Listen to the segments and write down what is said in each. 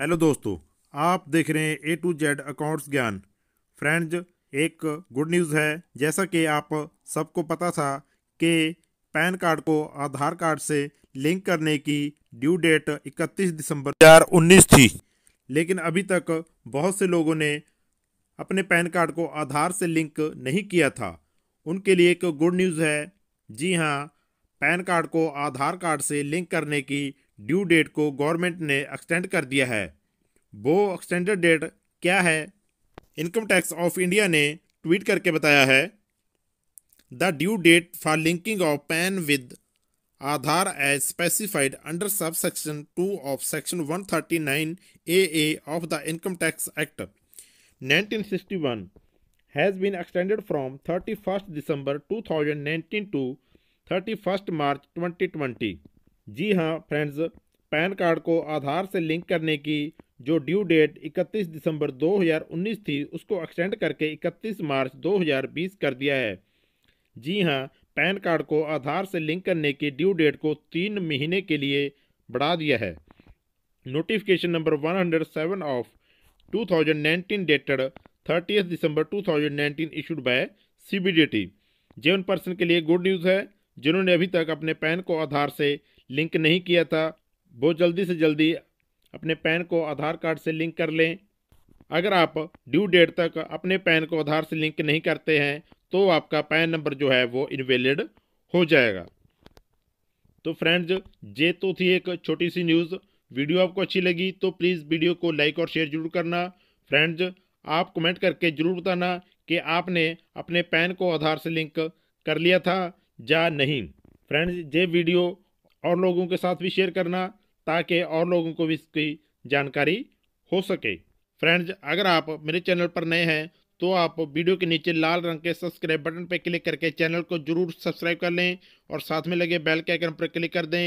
hello दोस्तों आप देख रहे हैं ए टू जेड अकाउंट्स ज्ञान फ्रेंड्स एक गुड न्यूज़ है जैसा कि आप सबको पता था कि पैन कार्ड को आधार कार्ड से लिंक करने की ड्यू डेट 31 दिसंबर 2019 थी लेकिन अभी तक बहुत से लोगों ने अपने पैन कार्ड को आधार से लिंक नहीं किया था उनके लिए एक गुड न्यूज़ है जी हाँ पैन कार्ड को आधार कार्ड से लिंक करने की ड्यू डेट को गवर्नमेंट ने एक्सटेंड कर दिया है वो एक्सटेंडेड डेट क्या है इनकम टैक्स ऑफ इंडिया ने ट्वीट करके बताया है the due date for linking of PAN with Aadhaar as specified under sub section two of section 139 A A of the income tax act 1961 first December two thousand nineteen to thirty first March twenty twenty जी हाँ friends pan card को आधार से link करने की जो due date 31 दिसंबर 2019 थी उसको extend करके 31 मार्च 2020 कर दिया है जी हाँ पैन कार्ड को आधार से लिंक करने की ड्यू डेट को तीन महीने के लिए बढ़ा दिया है notification number 107 of 2019 dated 30 December 2019 issued by CBDT जे उन पर्सन के लिए गुड न्यूज़ है जिन्होंने अभी तक अपने पैन को आधार से लिंक नहीं किया था वो जल्दी से जल्दी अपने पैन को आधार कार्ड से लिंक कर लें अगर आप ड्यू डेट तक अपने पैन को आधार से लिंक नहीं करते हैं तो आपका पैन नंबर जो है वो इनवेलिड हो जाएगा तो फ्रेंड्स ये तो थी एक छोटी सी न्यूज़ वीडियो आपको अच्छी लगी तो प्लीज़ वीडियो को लाइक और शेयर जरूर करना फ्रेंड्स आप कमेंट करके ज़रूर बताना कि आपने अपने पैन को आधार से लिंक कर लिया था या नहीं फ्रेंड्स ये वीडियो और लोगों के साथ भी शेयर करना ताकि और लोगों को भी इसकी जानकारी हो सके फ्रेंड्स अगर आप मेरे चैनल पर नए हैं तो आप वीडियो के नीचे लाल रंग के सब्सक्राइब बटन पर क्लिक करके चैनल को जरूर सब्सक्राइब कर लें और साथ में लगे बेल के आइकन पर क्लिक कर दें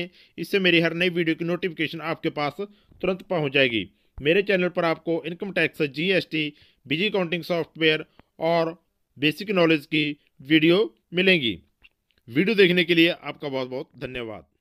इससे मेरी हर नई वीडियो की नोटिफिकेशन आपके पास तुरंत पहुंच जाएगी मेरे चैनल पर आपको income tax GST, busy counting software और बेसिक नॉलेज की वीडियो मिलेंगी वीडियो देखने के लिए आपका बहुत बहुत धन्यवाद